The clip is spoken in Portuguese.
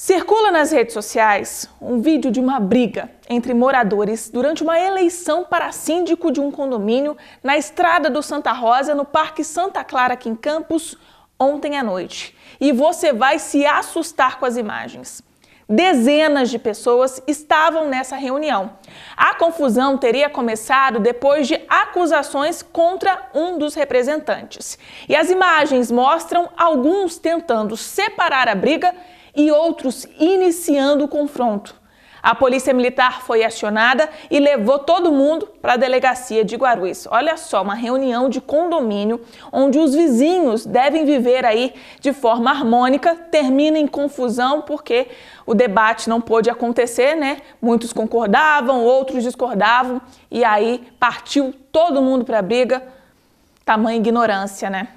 Circula nas redes sociais um vídeo de uma briga entre moradores durante uma eleição para síndico de um condomínio na estrada do Santa Rosa, no Parque Santa Clara, aqui em Campos, ontem à noite. E você vai se assustar com as imagens. Dezenas de pessoas estavam nessa reunião. A confusão teria começado depois de acusações contra um dos representantes. E as imagens mostram alguns tentando separar a briga e outros iniciando o confronto. A polícia militar foi acionada e levou todo mundo para a delegacia de Guarulhos. Olha só, uma reunião de condomínio onde os vizinhos devem viver aí de forma harmônica, termina em confusão porque o debate não pôde acontecer, né? Muitos concordavam, outros discordavam e aí partiu todo mundo para a briga. Tamanha ignorância, né?